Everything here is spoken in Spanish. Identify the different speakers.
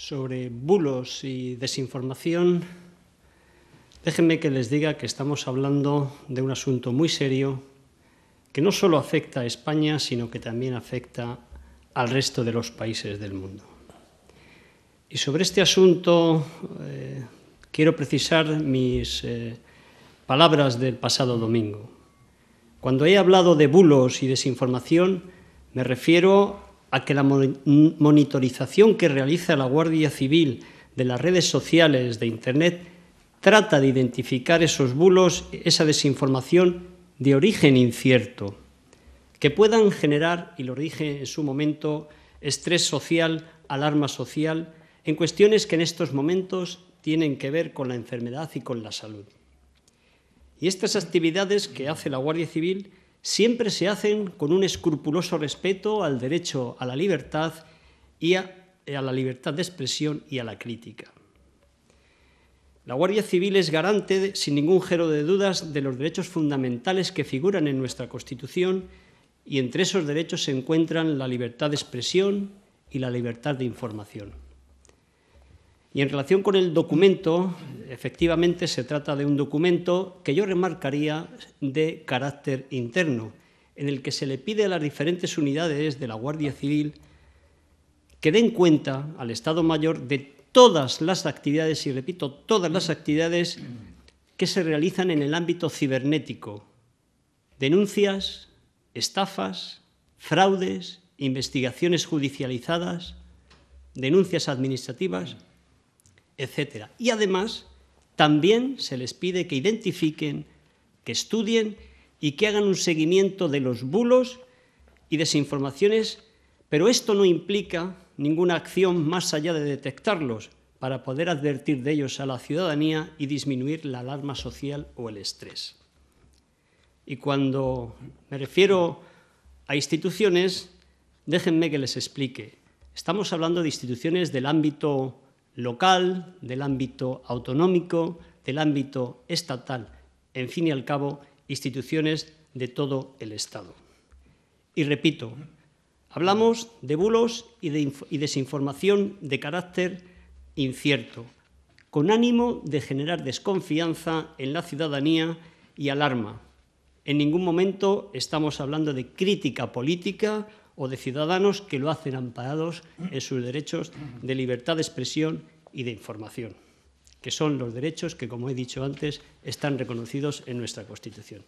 Speaker 1: sobre bulos y desinformación, déjenme que les diga que estamos hablando de un asunto muy serio que no solo afecta a España, sino que también afecta al resto de los países del mundo. Y sobre este asunto eh, quiero precisar mis eh, palabras del pasado domingo. Cuando he hablado de bulos y desinformación, me refiero a que la monitorización que realiza la Guardia Civil de las redes sociales de Internet trata de identificar esos bulos, esa desinformación de origen incierto, que puedan generar, y lo dije en su momento, estrés social, alarma social, en cuestiones que en estos momentos tienen que ver con la enfermedad y con la salud. Y estas actividades que hace la Guardia Civil siempre se hacen con un escrupuloso respeto al derecho a la libertad y a, eh, la libertad de expresión y a la crítica. La Guardia Civil es garante, sin ningún género de dudas, de los derechos fundamentales que figuran en nuestra Constitución y entre esos derechos se encuentran la libertad de expresión y la libertad de información. Y en relación con el documento, efectivamente se trata de un documento que yo remarcaría de carácter interno, en el que se le pide a las diferentes unidades de la Guardia Civil que den cuenta al Estado Mayor de todas las actividades, y repito, todas las actividades que se realizan en el ámbito cibernético. Denuncias, estafas, fraudes, investigaciones judicializadas, denuncias administrativas etc. Y además, también se les pide que identifiquen, que estudien y que hagan un seguimiento de los bulos y desinformaciones, pero esto no implica ninguna acción más allá de detectarlos para poder advertir de ellos a la ciudadanía y disminuir la alarma social o el estrés. Y cuando me refiero a instituciones, déjenme que les explique. Estamos hablando de instituciones del ámbito local, del ámbito autonómico, del ámbito estatal, en fin y al cabo, instituciones de todo el Estado. Y repito, hablamos de bulos y desinformación de carácter incierto, con ánimo de generar desconfianza en la ciudadanía y alarma. En ningún momento estamos hablando de crítica política o de ciudadanos que lo hacen amparados en sus derechos de libertad de expresión y de información, que son los derechos que, como he dicho antes, están reconocidos en nuestra Constitución.